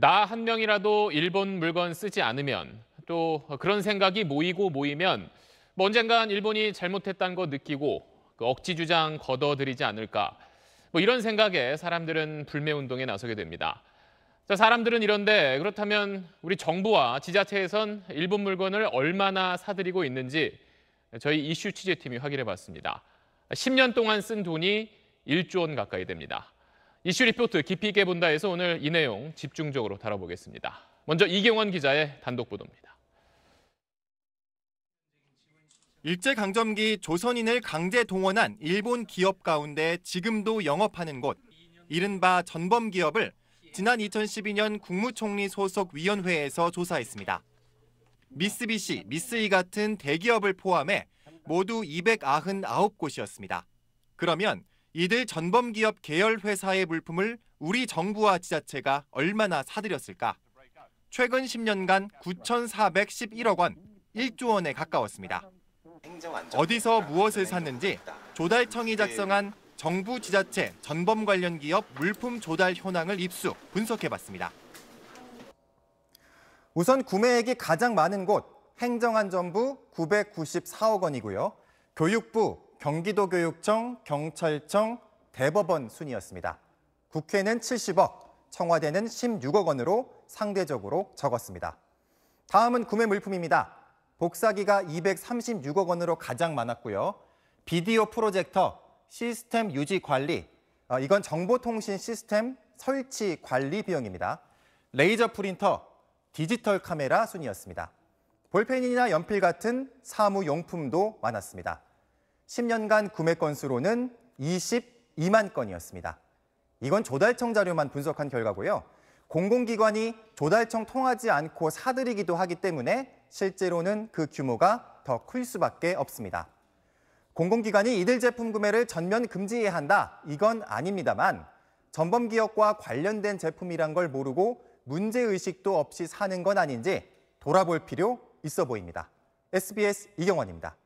나 한 명이라도 일본 물건 쓰지 않으면 또 그런 생각이 모이고 모이면 뭐 언젠간 일본이 잘못했다는 거 느끼고 그 억지 주장 걷어들이지 않을까 뭐 이런 생각에 사람들은 불매 운동에 나서게 됩니다. 자, 사람들은 이런데 그렇다면 우리 정부와 지자체에선 일본 물건을 얼마나 사들이고 있는지 저희 이슈 취재팀이 확인해 봤습니다. 10년 동안 쓴 돈이 1조 원 가까이 됩니다. 이슈 리포트 깊이 있게 본다에서 오늘 이 내용 집중적으로 다뤄보겠습니다. 먼저 이경원 기자의 단독 보도입니다. 일제강점기 조선인을 강제 동원한 일본 기업 가운데 지금도 영업하는 곳, 이른바 전범기업을 지난 2012년 국무총리 소속 위원회에서 조사했습니다. 미쓰비시, 미쓰이 같은 대기업을 포함해 모두 299곳이었습니다. 그러면 이들 전범기업 계열 회사의 물품을 우리 정부와 지자체가 얼마나 사들였을까? 최근 10년간 9,411억 원, 1조 원에 가까웠습니다. 어디서 무엇을 샀는지 조달청이 작성한 정부 지자체 전범 관련 기업 물품 조달 현황을 입수, 분석해봤습니다. 우선 구매액이 가장 많은 곳 행정안전부 994억 원이고요. 교육부 경기도교육청, 경찰청, 대법원 순이었습니다. 국회는 70억, 청와대는 16억 원으로 상대적으로 적었습니다. 다음은 구매 물품입니다. 복사기가 236억 원으로 가장 많았고요. 비디오 프로젝터, 시스템 유지 관리, 어, 이건 정보통신 시스템 설치 관리 비용입니다. 레이저 프린터, 디지털 카메라 순이었습니다. 볼펜이나 연필 같은 사무용품도 많았습니다. 10년간 구매 건수로는 22만 건이었습니다. 이건 조달청 자료만 분석한 결과고요. 공공기관이 조달청 통하지 않고 사들이기도 하기 때문에 실제로는 그 규모가 더 클 수밖에 없습니다. 공공기관이 이들 제품 구매를 전면 금지해야 한다. 이건 아닙니다만 전범 기업과 관련된 제품이란 걸 모르고 문제의식도 없이 사는 건 아닌지 돌아볼 필요 있어 보입니다. SBS 이경원입니다.